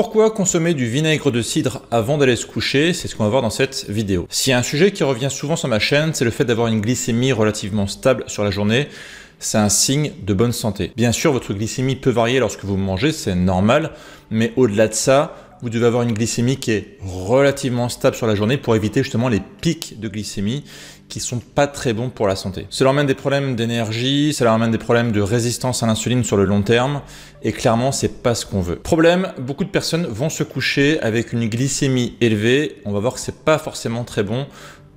Pourquoi consommer du vinaigre de cidre avant d'aller se coucher C'est ce qu'on va voir dans cette vidéo. S'il y a un sujet qui revient souvent sur ma chaîne, c'est le fait d'avoir une glycémie relativement stable sur la journée c'est un signe de bonne santé. Bien sûr, votre glycémie peut varier lorsque vous mangez, c'est normal, mais au-delà de ça, vous devez avoir une glycémie qui est relativement stable sur la journée pour éviter justement les pics de glycémie qui sont pas très bons pour la santé. Cela emmène des problèmes d'énergie, cela emmène des problèmes de résistance à l'insuline sur le long terme, et clairement c'est pas ce qu'on veut. Problème, beaucoup de personnes vont se coucher avec une glycémie élevée, on va voir que c'est pas forcément très bon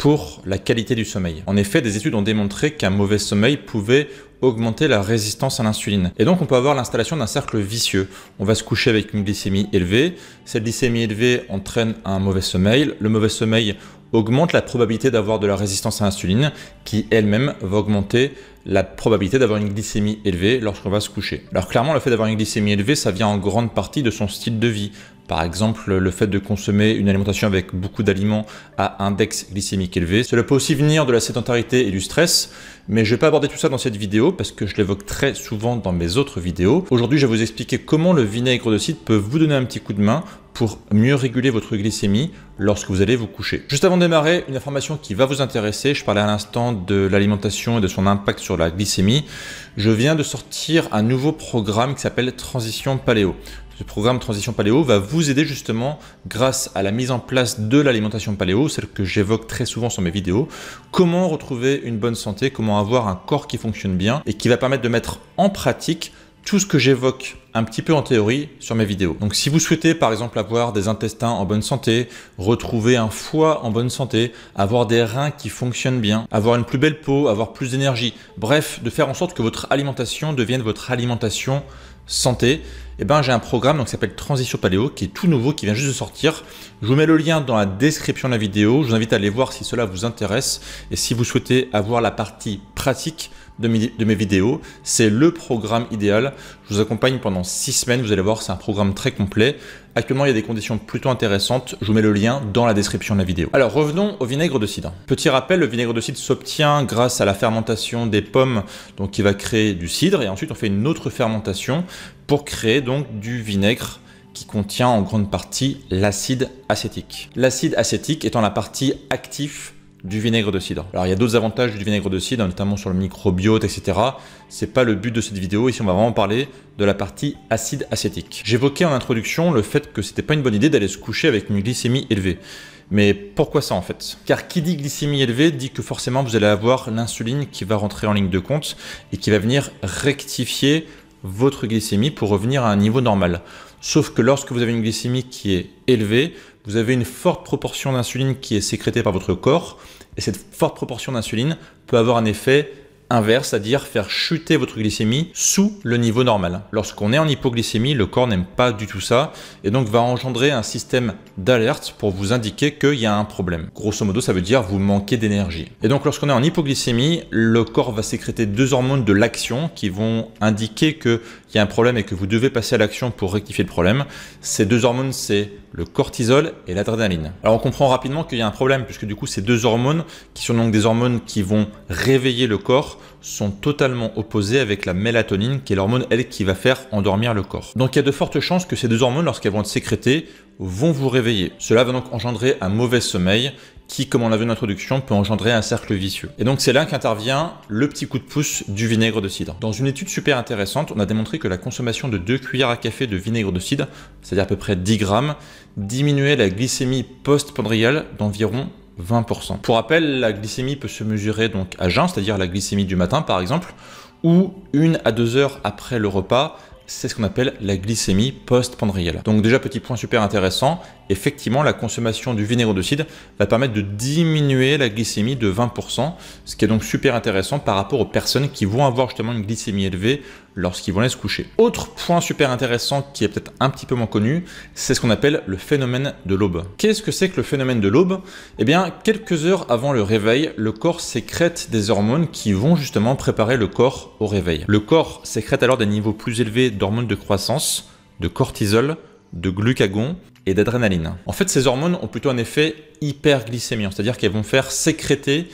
pour la qualité du sommeil. En effet, des études ont démontré qu'un mauvais sommeil pouvait augmenter la résistance à l'insuline. Et donc on peut avoir l'installation d'un cercle vicieux. On va se coucher avec une glycémie élevée, cette glycémie élevée entraîne un mauvais sommeil, le mauvais sommeil augmente la probabilité d'avoir de la résistance à l'insuline qui elle-même va augmenter la probabilité d'avoir une glycémie élevée lorsqu'on va se coucher. Alors clairement, le fait d'avoir une glycémie élevée, ça vient en grande partie de son style de vie. Par exemple, le fait de consommer une alimentation avec beaucoup d'aliments à index glycémique élevé. Cela peut aussi venir de la sédentarité et du stress, mais je ne vais pas aborder tout ça dans cette vidéo parce que je l'évoque très souvent dans mes autres vidéos. Aujourd'hui, je vais vous expliquer comment le vinaigre de cidre peut vous donner un petit coup de main pour mieux réguler votre glycémie lorsque vous allez vous coucher. Juste avant de démarrer, une information qui va vous intéresser, je parlais à l'instant de l'alimentation et de son impact sur la glycémie, je viens de sortir un nouveau programme qui s'appelle Transition Paléo. Ce programme Transition Paléo va vous aider justement grâce à la mise en place de l'alimentation paléo, celle que j'évoque très souvent sur mes vidéos, comment retrouver une bonne santé, comment avoir un corps qui fonctionne bien et qui va permettre de mettre en pratique tout ce que j'évoque un petit peu en théorie sur mes vidéos. Donc si vous souhaitez par exemple avoir des intestins en bonne santé, retrouver un foie en bonne santé, avoir des reins qui fonctionnent bien, avoir une plus belle peau, avoir plus d'énergie, bref, de faire en sorte que votre alimentation devienne votre alimentation santé, eh ben, j'ai un programme donc, qui s'appelle Transition Paléo, qui est tout nouveau, qui vient juste de sortir. Je vous mets le lien dans la description de la vidéo. Je vous invite à aller voir si cela vous intéresse. Et si vous souhaitez avoir la partie pratique, de mes, vidéos. C'est le programme idéal. Je vous accompagne pendant 6 semaines. Vous allez voir, c'est un programme très complet. Actuellement, il y a des conditions plutôt intéressantes. Je vous mets le lien dans la description de la vidéo. Alors, revenons au vinaigre de cidre. Petit rappel, le vinaigre de cidre s'obtient grâce à la fermentation des pommes, donc qui va créer du cidre. Et ensuite, on fait une autre fermentation pour créer donc du vinaigre qui contient en grande partie l'acide acétique. L'acide acétique étant la partie active du vinaigre de cidre. Alors il y a d'autres avantages du vinaigre de cidre, notamment sur le microbiote, etc. C'est pas le but de cette vidéo, ici on va vraiment parler de la partie acide acétique. J'évoquais en introduction le fait que c'était pas une bonne idée d'aller se coucher avec une glycémie élevée. Mais pourquoi ça en fait Car qui dit glycémie élevée dit que forcément vous allez avoir l'insuline qui va rentrer en ligne de compte et qui va venir rectifier votre glycémie pour revenir à un niveau normal. Sauf que lorsque vous avez une glycémie qui est élevée, vous avez une forte proportion d'insuline qui est sécrétée par votre corps, et cette forte proportion d'insuline peut avoir un effet inverse, c'est-à-dire faire chuter votre glycémie sous le niveau normal. Lorsqu'on est en hypoglycémie, le corps n'aime pas du tout ça et donc va engendrer un système d'alerte pour vous indiquer qu'il y a un problème. Grosso modo, ça veut dire vous manquez d'énergie. Et donc lorsqu'on est en hypoglycémie, le corps va sécréter deux hormones de l'action qui vont indiquer que qu'il y a un problème et que vous devez passer à l'action pour rectifier le problème. Ces deux hormones, c'est le cortisol et l'adrénaline. Alors on comprend rapidement qu'il y a un problème puisque du coup ces deux hormones, qui sont donc des hormones qui vont réveiller le corps, sont totalement opposées avec la mélatonine, qui est l'hormone, elle, qui va faire endormir le corps. Donc il y a de fortes chances que ces deux hormones, lorsqu'elles vont être sécrétées, vont vous réveiller. Cela va donc engendrer un mauvais sommeil qui, comme on l'a vu dans l'introduction, peut engendrer un cercle vicieux. Et donc c'est là qu'intervient le petit coup de pouce du vinaigre de cidre. Dans une étude super intéressante, on a démontré que la consommation de 2 cuillères à café de vinaigre de cidre, c'est-à-dire à peu près 10 grammes, diminuait la glycémie post d'environ 20%. Pour rappel, la glycémie peut se mesurer donc à jeun, c'est-à-dire la glycémie du matin par exemple, ou une à deux heures après le repas, c'est ce qu'on appelle la glycémie post-pandrielle. Donc déjà, petit point super intéressant, effectivement, la consommation du cidre va permettre de diminuer la glycémie de 20%, ce qui est donc super intéressant par rapport aux personnes qui vont avoir justement une glycémie élevée lorsqu'ils vont aller se coucher. Autre point super intéressant qui est peut-être un petit peu moins connu, c'est ce qu'on appelle le phénomène de l'aube. Qu'est-ce que c'est que le phénomène de l'aube Eh bien, quelques heures avant le réveil, le corps sécrète des hormones qui vont justement préparer le corps au réveil. Le corps sécrète alors des niveaux plus élevés d'hormones de croissance, de cortisol, de glucagon et d'adrénaline. En fait, ces hormones ont plutôt un effet hyperglycémien, c'est-à-dire qu'elles vont faire sécréter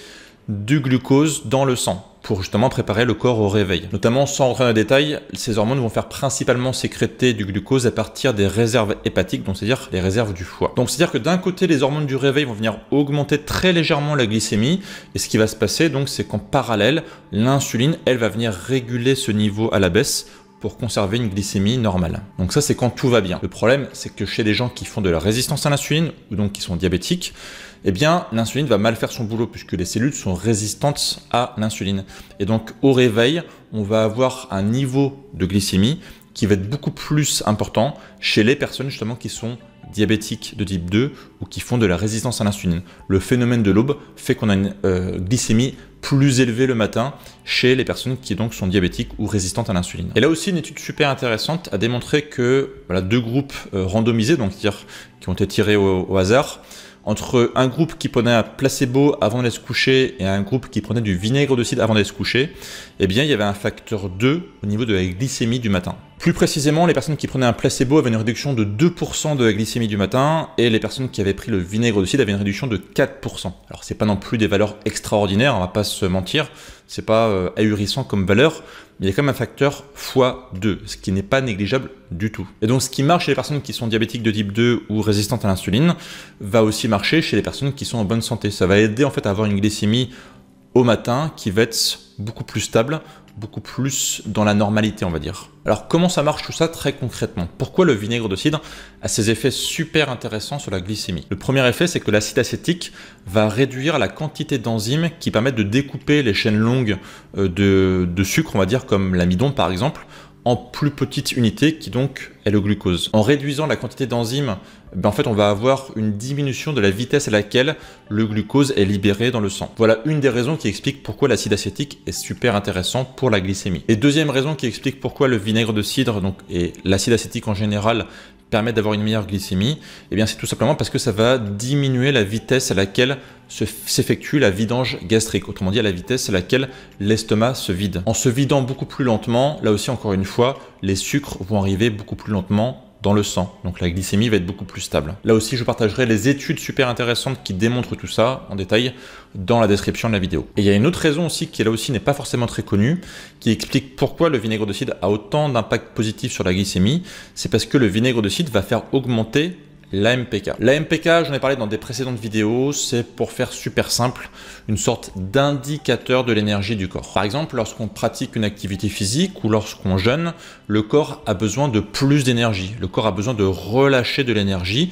du glucose dans le sang pour justement préparer le corps au réveil. Notamment, sans rentrer dans les détails, ces hormones vont faire principalement sécréter du glucose à partir des réserves hépatiques, donc c'est-à-dire les réserves du foie. Donc c'est-à-dire que d'un côté, les hormones du réveil vont venir augmenter très légèrement la glycémie, et ce qui va se passer donc, c'est qu'en parallèle, l'insuline, elle va venir réguler ce niveau à la baisse pour conserver une glycémie normale. Donc ça, c'est quand tout va bien. Le problème, c'est que chez les gens qui font de la résistance à l'insuline, ou donc qui sont diabétiques, eh bien, l'insuline va mal faire son boulot, puisque les cellules sont résistantes à l'insuline. Et donc, au réveil, on va avoir un niveau de glycémie qui va être beaucoup plus important chez les personnes justement qui sont diabétiques de type 2 ou qui font de la résistance à l'insuline. Le phénomène de l'aube fait qu'on a une euh, glycémie plus élevé le matin chez les personnes qui donc sont diabétiques ou résistantes à l'insuline. Et là aussi une étude super intéressante a démontré que voilà, deux groupes euh, randomisés, donc dire, qui ont été tirés au, hasard, entre un groupe qui prenait un placebo avant de se coucher et un groupe qui prenait du vinaigre de cidre avant de se coucher, eh bien il y avait un facteur 2 au niveau de la glycémie du matin. Plus précisément, les personnes qui prenaient un placebo avaient une réduction de 2% de la glycémie du matin et les personnes qui avaient pris le vinaigre de cidre avaient une réduction de 4%. Alors c'est pas non plus des valeurs extraordinaires, on va pas se mentir, c'est pas euh, ahurissant comme valeur, mais il y a quand même un facteur x2, ce qui n'est pas négligeable du tout. Et donc ce qui marche chez les personnes qui sont diabétiques de type 2 ou résistantes à l'insuline va aussi marcher chez les personnes qui sont en bonne santé. Ça va aider en fait à avoir une glycémie au matin qui va être beaucoup plus stable, beaucoup plus dans la normalité, on va dire. Alors comment ça marche tout ça très concrètement Pourquoi le vinaigre de cidre a ses effets super intéressants sur la glycémie Le premier effet, c'est que l'acide acétique va réduire la quantité d'enzymes qui permettent de découper les chaînes longues euh, de, de sucre, on va dire comme l'amidon par exemple, en plus petite unité qui donc est le glucose. En réduisant la quantité d'enzymes, ben, en fait on va avoir une diminution de la vitesse à laquelle le glucose est libéré dans le sang. Voilà une des raisons qui explique pourquoi l'acide acétique est super intéressant pour la glycémie. Et deuxième raison qui explique pourquoi le vinaigre de cidre donc, et l'acide acétique en général Permettre d'avoir une meilleure glycémie Eh bien, c'est tout simplement parce que ça va diminuer la vitesse à laquelle s'effectue la vidange gastrique, autrement dit à la vitesse à laquelle l'estomac se vide. En se vidant beaucoup plus lentement, là aussi encore une fois, les sucres vont arriver beaucoup plus lentement dans le sang. Donc la glycémie va être beaucoup plus stable. Là aussi, je partagerai les études super intéressantes qui démontrent tout ça en détail dans la description de la vidéo. Et il y a une autre raison aussi qui là aussi n'est pas forcément très connue, qui explique pourquoi le vinaigre de cidre a autant d'impact positif sur la glycémie. C'est parce que le vinaigre de cidre va faire augmenter la MPK. j'en ai parlé dans des précédentes vidéos, c'est pour faire super simple, une sorte d'indicateur de l'énergie du corps. Par exemple, lorsqu'on pratique une activité physique ou lorsqu'on jeûne, le corps a besoin de plus d'énergie, le corps a besoin de relâcher de l'énergie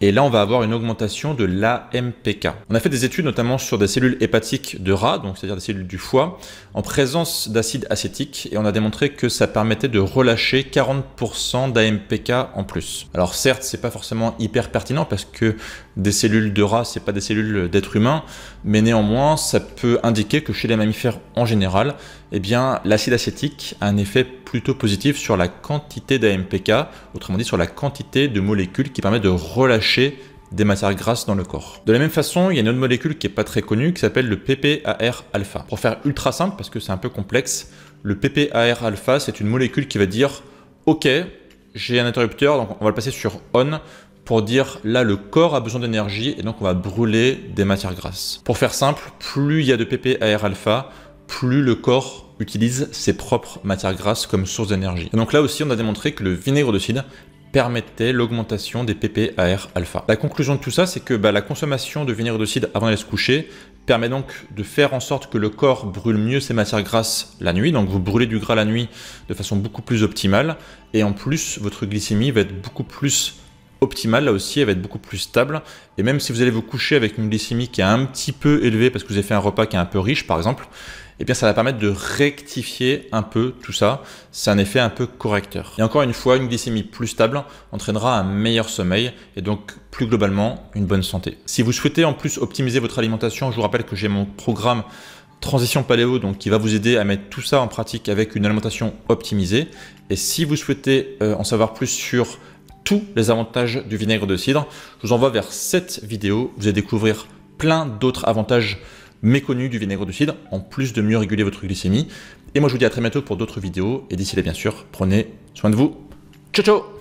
et là, on va avoir une augmentation de l'AMPK. On a fait des études notamment sur des cellules hépatiques de rats, donc c'est-à-dire des cellules du foie, en présence d'acide acétique, et on a démontré que ça permettait de relâcher 40% d'AMPK en plus. Alors certes, c'est pas forcément hyper pertinent parce que des cellules de rats, c'est pas des cellules d'êtres humains, mais néanmoins, ça peut indiquer que chez les mammifères en général, eh bien, l'acide acétique a un effet plutôt positif sur la quantité d'AMPK, autrement dit sur la quantité de molécules qui permettent de relâcher des matières grasses dans le corps. De la même façon, il y a une autre molécule qui est pas très connue qui s'appelle le PPAR-alpha. Pour faire ultra simple, parce que c'est un peu complexe, le PPAR-alpha, c'est une molécule qui va dire « Ok, j'ai un interrupteur, donc on va le passer sur on », pour dire là le corps a besoin d'énergie et donc on va brûler des matières grasses. Pour faire simple, plus il y a de PPAR alpha, plus le corps utilise ses propres matières grasses comme source d'énergie. Donc là aussi on a démontré que le vinaigre de cidre permettait l'augmentation des PPAR alpha. La conclusion de tout ça, c'est que bah, la consommation de vinaigre de cidre avant d'aller se coucher permet donc de faire en sorte que le corps brûle mieux ses matières grasses la nuit, donc vous brûlez du gras la nuit de façon beaucoup plus optimale, et en plus votre glycémie va être beaucoup plus optimale, là aussi, elle va être beaucoup plus stable. Et même si vous allez vous coucher avec une glycémie qui est un petit peu élevée parce que vous avez fait un repas qui est un peu riche, par exemple, eh bien, ça va permettre de rectifier un peu tout ça. C'est un effet un peu correcteur. Et encore une fois, une glycémie plus stable entraînera un meilleur sommeil et donc plus globalement une bonne santé. Si vous souhaitez en plus optimiser votre alimentation, je vous rappelle que j'ai mon programme Transition Paléo, donc qui va vous aider à mettre tout ça en pratique avec une alimentation optimisée. Et si vous souhaitez euh, en savoir plus sur tous les avantages du vinaigre de cidre. Je vous envoie vers cette vidéo, vous allez découvrir plein d'autres avantages méconnus du vinaigre de cidre, en plus de mieux réguler votre glycémie. Et moi je vous dis à très bientôt pour d'autres vidéos, et d'ici là bien sûr, prenez soin de vous. Ciao ciao